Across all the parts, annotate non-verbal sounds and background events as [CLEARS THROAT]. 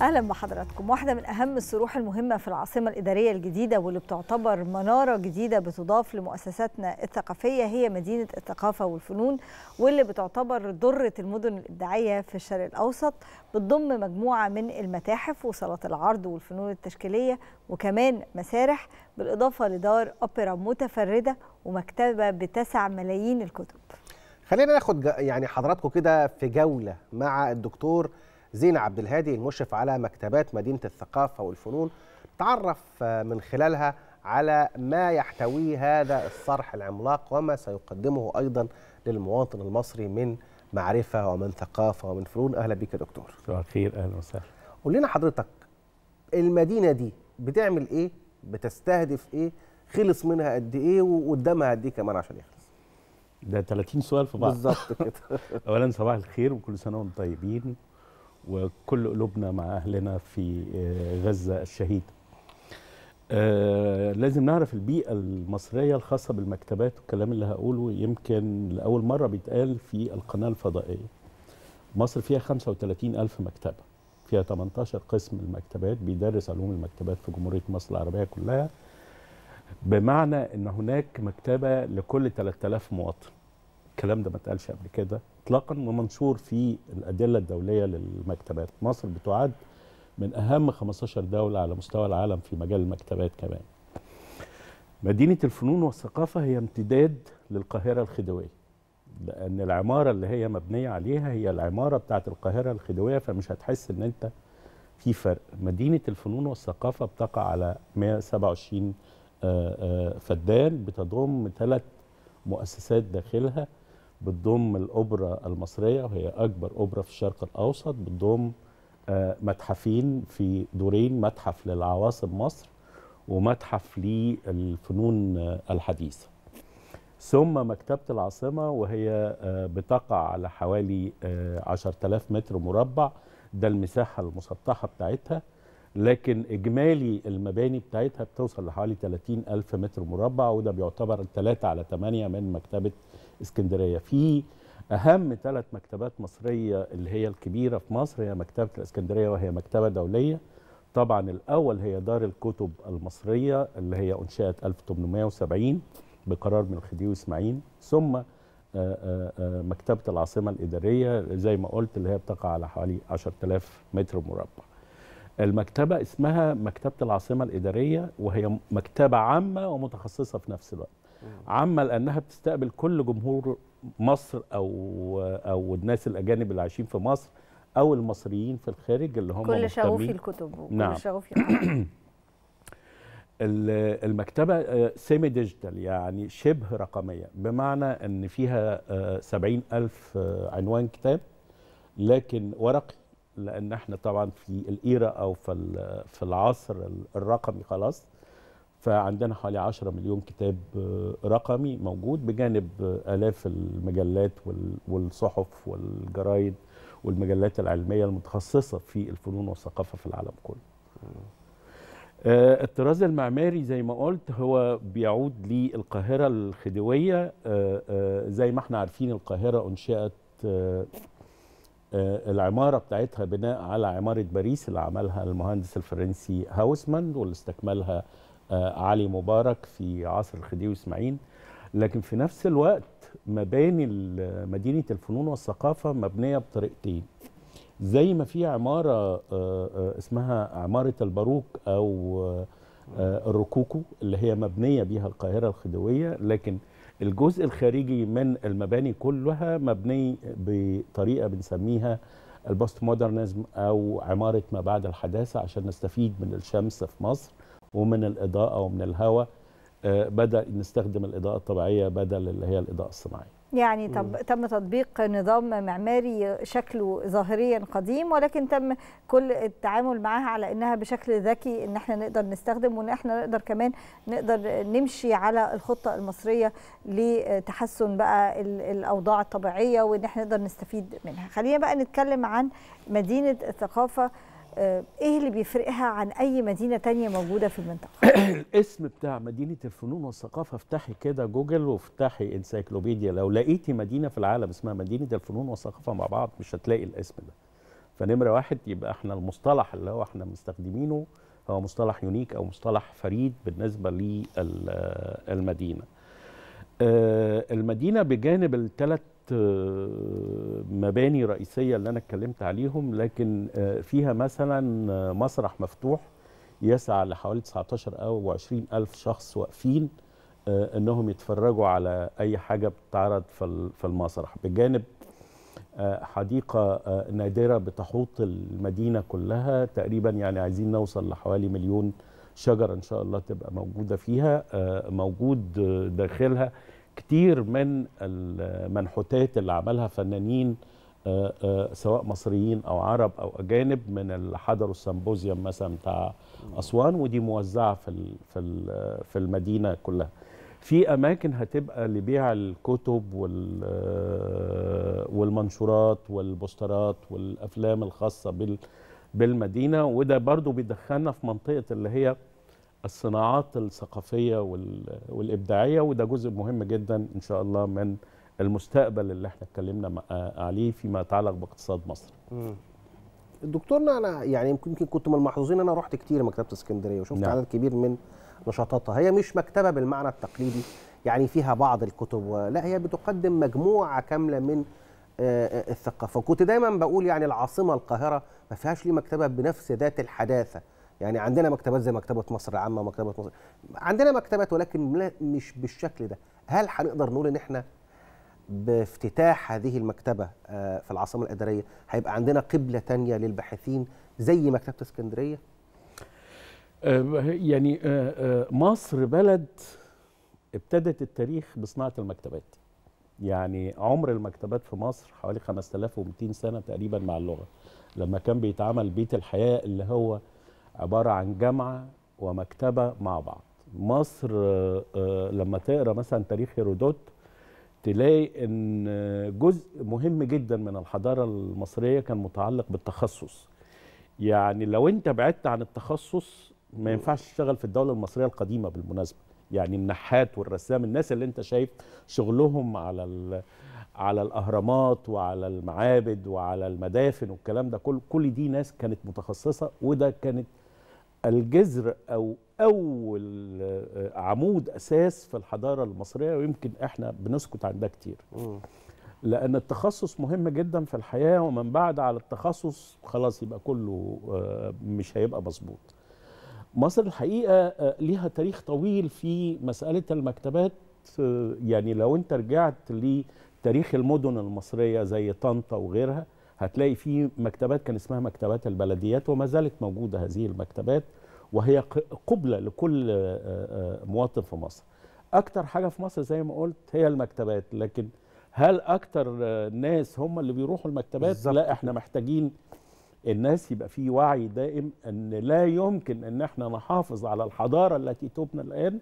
اهلا بحضراتكم واحده من اهم الصروح المهمه في العاصمه الاداريه الجديده واللي بتعتبر مناره جديده بتضاف لمؤسساتنا الثقافيه هي مدينه الثقافه والفنون واللي بتعتبر دره المدن الابداعيه في الشرق الاوسط بتضم مجموعه من المتاحف وصالات العرض والفنون التشكيليه وكمان مسارح بالاضافه لدار اوبرا متفرده ومكتبه بتسع ملايين الكتب خلينا ناخد يعني حضراتكم كده في جوله مع الدكتور زينة عبد الهادي المشرف على مكتبات مدينة الثقافة والفنون تعرف من خلالها على ما يحتويه هذا الصرح العملاق وما سيقدمه أيضا للمواطن المصري من معرفة ومن ثقافة ومن فنون أهلا بك يا دكتور خير الخير أهلا وسهلا قول لنا حضرتك المدينة دي بتعمل إيه بتستهدف إيه خلص منها قد إيه وقدامها قد إيه كمان عشان يخلص ده 30 سؤال في بعض بالظبط كده [LAUGHS] اولا صباح الخير وكل سنه وانتم طيبين وكل قلوبنا مع أهلنا في آه، غزة الشهيدة آه لازم نعرف البيئة المصرية الخاصة بالمكتبات والكلام اللي هقوله يمكن لأول مرة بيتقال في القناة الفضائية مصر فيها 35 ألف مكتبة فيها 18 قسم المكتبات بيدرس علوم المكتبات في جمهورية مصر العربية كلها بمعنى أن هناك مكتبة لكل 3000 مواطن الكلام ده ما اتقالش قبل كده اطلاقا ومنشور في الادله الدوليه للمكتبات مصر بتعد من اهم 15 دوله على مستوى العالم في مجال المكتبات كمان مدينه الفنون والثقافه هي امتداد للقاهره الخديويه لان العماره اللي هي مبنيه عليها هي العماره بتاعه القاهره الخديويه فمش هتحس ان انت في فرق مدينه الفنون والثقافه بتقع على 127 آه، آه، فدان بتضم ثلاث مؤسسات داخلها بتضم الأوبرا المصرية وهي أكبر أوبرا في الشرق الأوسط بتضم آه، متحفين في دورين متحف للعواصم مصر ومتحف للفنون آه، الحديثة ثم مكتبة العاصمة وهي آه، بتقع على حوالي 10000 متر مربع ده المساحة المسطحة بتاعتها لكن إجمالي المباني بتاعتها بتوصل لحوالي 30 ألف متر مربع وده بيعتبر 3 على 8 من مكتبة اسكندرية في أهم ثلاث مكتبات مصرية اللي هي الكبيرة في مصر هي مكتبة الإسكندرية وهي مكتبة دولية طبعا الأول هي دار الكتب المصرية اللي هي أنشأت 1870 بقرار من الخديوي إسماعيل ثم آه، آه، آه، مكتبة العاصمة الإدارية زي ما قلت اللي هي بتقع على حوالي 10000 متر مربع المكتبة اسمها مكتبة العاصمة الإدارية وهي مكتبة عامة ومتخصصة في نفس الوقت عامة لأنها بتستقبل كل جمهور مصر أو, أو الناس الأجانب اللي عايشين في مصر أو المصريين في الخارج اللي هم كل شغوفي الكتب وكل نعم. شغوفي [CLEARS THROAT] المكتبة سيمي آه، ديجيتال يعني شبه رقمية بمعنى أن فيها آه، سبعين ألف آه، عنوان كتاب لكن ورقي لان احنا طبعا في الايرا او في في العصر الرقمي خلاص فعندنا حوالي 10 مليون كتاب آه، رقمي موجود بجانب آه، الاف المجلات والصحف والجرايد والمجلات العلميه المتخصصه في الفنون والثقافه في العالم كله. آه، الطراز المعماري زي ما قلت هو بيعود للقاهره الخديويه زي ما احنا عارفين القاهره انشئت آه، العمارة بتاعتها بناء على عمارة باريس اللي عملها المهندس الفرنسي هاوسمان واللي استكملها آه، علي مبارك في عصر الخديوي اسماعيل لكن في نفس الوقت مباني مدينة الفنون والثقافة مبنية بطريقتين زي ما في عمارة آه، اسمها عمارة الباروك أو الركوكو اللي هي مبنية بها القاهرة الخديوية لكن الجزء الخارجي من المباني كلها مبني بطريقه بنسميها البوست مودرنزم او عماره ما بعد الحداثه عشان نستفيد من الشمس في مصر ومن الاضاءه ومن الهواء آه، بدا نستخدم الاضاءه الطبيعيه بدل اللي هي الاضاءه الصناعيه يعني طب تم تطبيق نظام معماري شكله ظاهريا قديم ولكن تم كل التعامل معاها على انها بشكل ذكي ان احنا نقدر نستخدم وان احنا نقدر كمان نقدر نمشي على الخطه المصريه لتحسن بقى الاوضاع الطبيعيه وان احنا نقدر نستفيد منها خلينا بقى نتكلم عن مدينه الثقافه آه، ايه اللي بيفرقها عن اي مدينه تانية موجوده في المنطقه الاسم [COUGHS] بتاع مدينه الفنون والثقافه افتحي كده جوجل وافتحي انسايكلوبيديا لو لقيتي مدينه في العالم اسمها مدينه الفنون والثقافه مع بعض مش هتلاقي الاسم ده فنمره واحد يبقى احنا المصطلح اللي هو احنا مستخدمينه هو مصطلح يونيك او مصطلح فريد بالنسبه للمدينه آه، آه، المدينه بجانب الثلاث آه، مباني رئيسية اللي أنا اتكلمت عليهم لكن آه، فيها مثلا آه، مسرح مفتوح يسعى لحوالي 19 أو 20 ألف شخص واقفين أنهم يتفرجوا على أي حاجة بتتعرض في المسرح بجانب حديقة نادرة بتحوط المدينة كلها تقريبا يعني عايزين نوصل لحوالي مليون شجرة إن شاء الله تبقى موجودة فيها موجود داخلها كتير من المنحوتات اللي عملها فنانين آه، آه، سواء مصريين او عرب او اجانب من اللي حضروا السمبوزيوم مثلا بتاع اسوان ودي موزعه في في في المدينه كلها في اماكن هتبقى لبيع الكتب آه، والمنشورات والبوسترات والافلام الخاصه بالمدينه وده برضو بيدخلنا في منطقه اللي هي الصناعات الثقافية والإبداعية وده جزء مهم جدا إن شاء الله من المستقبل اللي احنا اتكلمنا عليه فيما يتعلق باقتصاد مصر دكتورنا انا يعني يمكن كنت من المحظوظين انا رحت كتير مكتبه اسكندريه وشفت نعم. عدد كبير من نشاطاتها هي مش مكتبه بالمعنى التقليدي يعني فيها بعض الكتب لا هي بتقدم مجموعه كامله من آه، آه، الثقافه وكنت دايما بقول يعني العاصمه القاهره ما فيهاش لي مكتبه بنفس ذات الحداثه يعني عندنا مكتبات زي مكتبه مصر العامه ومكتبه مصر عندنا مكتبات ولكن مش بالشكل ده هل هنقدر نقول ان احنا بافتتاح هذه المكتبه آه، في العاصمه الاداريه هيبقى عندنا قبله تانية للباحثين زي مكتبه اسكندريه آه، يعني آه، مصر بلد ابتدت التاريخ بصناعه المكتبات يعني عمر المكتبات في مصر حوالي 5200 سنه تقريبا مع اللغه لما كان بيتعمل بيت الحياه اللي هو عباره عن جامعه ومكتبه مع بعض مصر آه، آه، لما تقرا مثلا تاريخ هيرودوت تلاقي ان جزء مهم جدا من الحضاره المصريه كان متعلق بالتخصص يعني لو انت بعدت عن التخصص ما ينفعش تشتغل في الدوله المصريه القديمه بالمناسبه يعني النحات والرسام الناس اللي انت شايف شغلهم على على الاهرامات وعلى المعابد وعلى المدافن والكلام ده كل كل دي ناس كانت متخصصه وده كانت الجذر او اول آه، عمود اساس في الحضاره المصريه ويمكن احنا بنسكت عن ده كتير لان التخصص مهم جدا في الحياه ومن بعد على التخصص خلاص يبقى كله آه، مش هيبقى مظبوط مصر الحقيقه آه، ليها تاريخ طويل في مساله المكتبات يعني لو انت رجعت لتاريخ المدن المصريه زي طنطا وغيرها هتلاقي في مكتبات كان اسمها مكتبات البلديات وما زالت موجودة هذه المكتبات وهي قبلة لكل مواطن في مصر أكتر حاجة في مصر زي ما قلت هي المكتبات لكن هل أكتر ناس هم اللي بيروحوا المكتبات بالزبط. لا احنا محتاجين الناس يبقى في وعي دائم أن لا يمكن أن احنا نحافظ على الحضارة التي تبنى الآن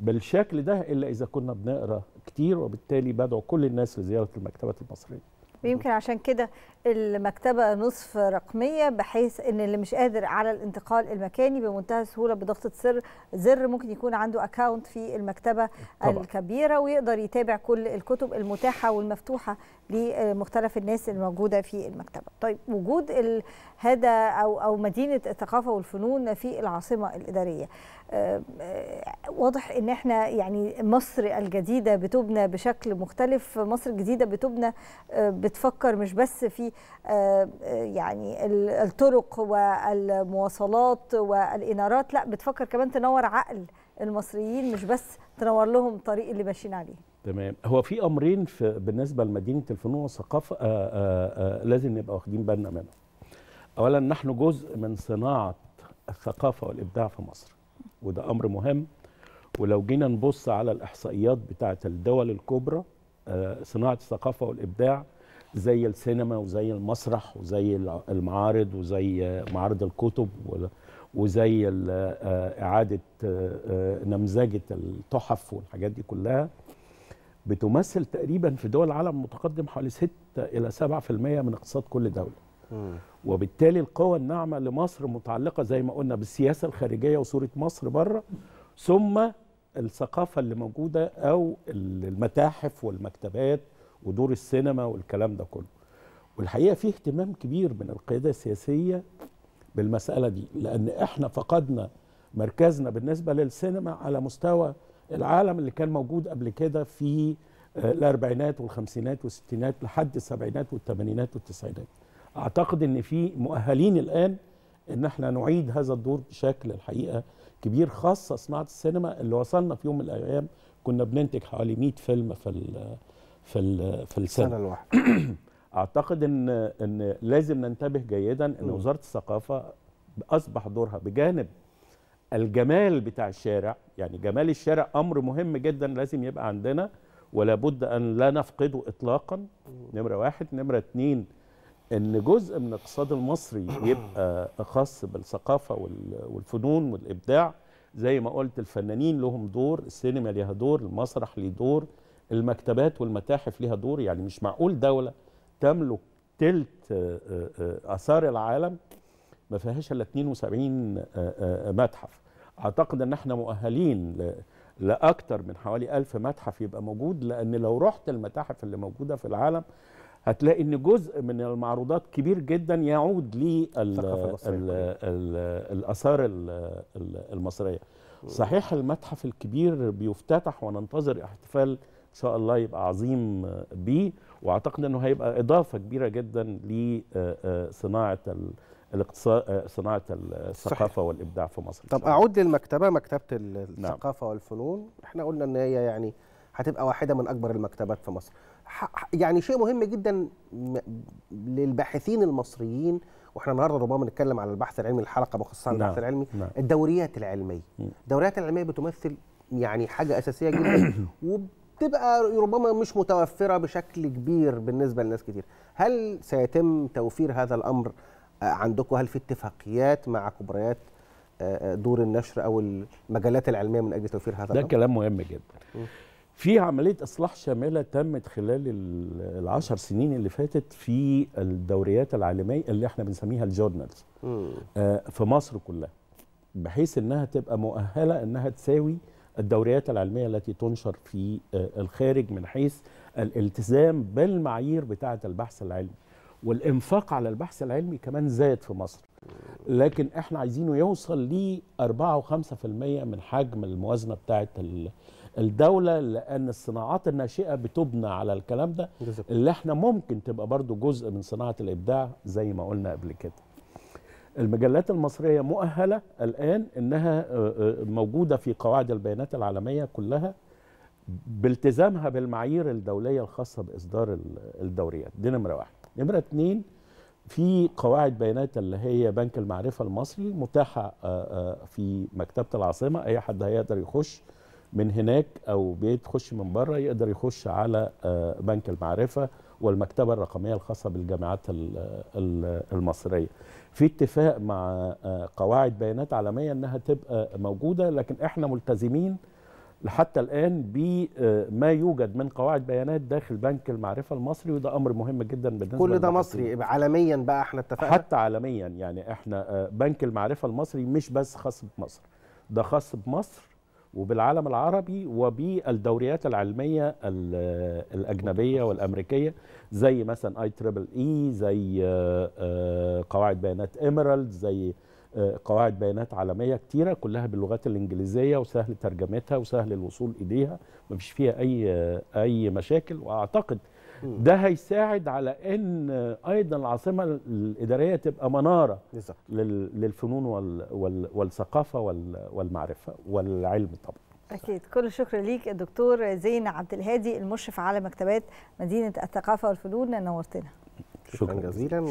بالشكل ده إلا إذا كنا بنقرأ كتير وبالتالي بدعو كل الناس لزيارة المكتبات المصرية ويمكن عشان كده المكتبة نصف رقمية بحيث ان اللي مش قادر على الانتقال المكاني بمنتهى السهولة بضغطة سر زر ممكن يكون عنده اكاونت في المكتبة طبعا. الكبيرة ويقدر يتابع كل الكتب المتاحة والمفتوحة لمختلف الناس الموجودة في المكتبة. طيب وجود هذا او او مدينة الثقافة والفنون في العاصمة الإدارية آه، واضح ان احنا يعني مصر الجديدة بتبنى بشكل مختلف، مصر الجديدة بتبنى آه، بتفكر مش بس في آه، آه، يعني الطرق والمواصلات والانارات لا بتفكر كمان تنور عقل المصريين مش بس تنور لهم الطريق اللي ماشيين عليه تمام هو في امرين في بالنسبه لمدينه الفنون والثقافه آه، لازم نبقى واخدين بالنا منهم اولا نحن جزء من صناعه الثقافه والابداع في مصر وده امر مهم ولو جينا نبص على الاحصائيات بتاعه الدول الكبرى صناعه الثقافه والابداع زي السينما وزي المسرح وزي المعارض وزي آه، معارض الكتب وزي آه، إعادة آه، نمزجه التحف والحاجات دي كلها بتمثل تقريبا في دول العالم المتقدم حوالي 6 إلى 7% من اقتصاد كل دولة وبالتالي القوى الناعمة لمصر متعلقة زي ما قلنا بالسياسة الخارجية وصورة مصر بره ثم الثقافة اللي موجودة أو المتاحف والمكتبات ودور السينما والكلام ده كله والحقيقه في اهتمام كبير من القياده السياسيه بالمساله دي لان احنا فقدنا مركزنا بالنسبه للسينما على مستوى العالم اللي كان موجود قبل كده في آه، الاربعينات والخمسينات والستينات لحد السبعينات والثمانينات والتسعينات اعتقد ان في مؤهلين الان ان احنا نعيد هذا الدور بشكل الحقيقه كبير خاصه صناعه السينما اللي وصلنا في يوم من الايام كنا بننتج حوالي 100 فيلم في في في السنه الواحده [CLEARS THROAT] اعتقد ان ان لازم ننتبه جيدا ان م. وزاره الثقافه اصبح دورها بجانب الجمال بتاع الشارع يعني جمال الشارع امر مهم جدا لازم يبقى عندنا ولا بد ان لا نفقده اطلاقا نمره واحد نمره اتنين ان جزء من الاقتصاد المصري [CLEARS THROAT] يبقى خاص بالثقافه والفنون والابداع زي ما قلت الفنانين لهم دور السينما ليها دور المسرح ليه دور المكتبات والمتاحف ليها دور يعني مش معقول دولة تملك تلت آه، آه، آثار العالم ما فيهاش الا 72 آه، متحف اعتقد ان احنا مؤهلين لاكثر من حوالي 1000 متحف يبقى موجود لان لو رحت المتاحف اللي موجوده في العالم هتلاقي ان جزء من المعروضات كبير جدا يعود للاثار المصريه صحيح المتحف الكبير بيفتتح وننتظر احتفال ان شاء الله يبقى عظيم بيه واعتقد انه هيبقى اضافه كبيره جدا لصناعه آه، آه، الاقتصاد آه، صناعه الثقافه صحيح. والابداع في مصر طب اعود للمكتبه مكتبه نعم. الثقافه نعم. والفنون احنا قلنا ان هي يعني هتبقى واحده من اكبر المكتبات في مصر يعني شيء مهم جدا للباحثين المصريين واحنا النهارده ربما نتكلم على البحث العلمي الحلقه مخصصه عن نعم، البحث العلمي نعم. الدوريات العلميه الدوريات العلميه بتمثل يعني حاجه اساسيه جدا [COUGHS] بتبقى ربما مش متوفره بشكل كبير بالنسبه لناس كتير هل سيتم توفير هذا الامر آه، عندكم هل في اتفاقيات مع كبريات آه، آه، دور النشر او المجالات العلميه من اجل توفير هذا ده الأمر؟ كلام مهم جدا في عمليه اصلاح شامله تمت خلال العشر سنين اللي فاتت في الدوريات العالميه اللي احنا بنسميها الجورنالز في مصر كلها بحيث انها تبقى مؤهله انها تساوي الدوريات العلميه التي تنشر في آه، الخارج من حيث الالتزام بالمعايير بتاعه البحث العلمي والانفاق على البحث العلمي كمان زاد في مصر لكن احنا عايزينه يوصل ل 4 و5% من حجم الموازنه بتاعه الدوله لان الصناعات الناشئه بتبنى على الكلام ده اللي احنا ممكن تبقى برضو جزء من صناعه الابداع زي ما قلنا قبل كده المجلات المصرية مؤهلة الآن أنها آه، آه، موجودة في قواعد البيانات العالمية كلها بالتزامها بالمعايير الدولية الخاصة بإصدار الدوريات دي نمرة واحد نمرة اثنين في قواعد بيانات اللي هي بنك المعرفة المصري متاحة آه، في مكتبة العاصمة أي حد هيقدر يخش من هناك أو بيتخش من بره يقدر يخش على بنك المعرفة والمكتبة الرقمية الخاصة بالجامعات المصرية في اتفاق مع آه، قواعد بيانات عالميه انها تبقى موجوده لكن احنا ملتزمين لحتى الان بما آه، يوجد من قواعد بيانات داخل بنك المعرفه المصري وده امر مهم جدا بالنسبه كل ده مصري عالميا بقى احنا اتفقنا حتى عالميا يعني احنا آه، بنك المعرفه المصري مش بس خاص بمصر ده خاص بمصر وبالعالم العربي وبالدوريات العلمية الأجنبية والأمريكية زي مثلا اي تريبل اي زي آه، آه، قواعد بيانات ايميرالد زي آه، قواعد بيانات عالمية كتيرة كلها باللغات الإنجليزية وسهل ترجمتها وسهل الوصول إليها مفيش فيها أي أي مشاكل وأعتقد ده هيساعد على ان ايضا العاصمه الاداريه تبقى مناره للفنون وال وال والثقافه وال والمعرفه والعلم طبعا أكيد كل الشكر ليك الدكتور زين عبد الهادي المشرف على مكتبات مدينة الثقافة والفنون نورتنا شكرا جزيلا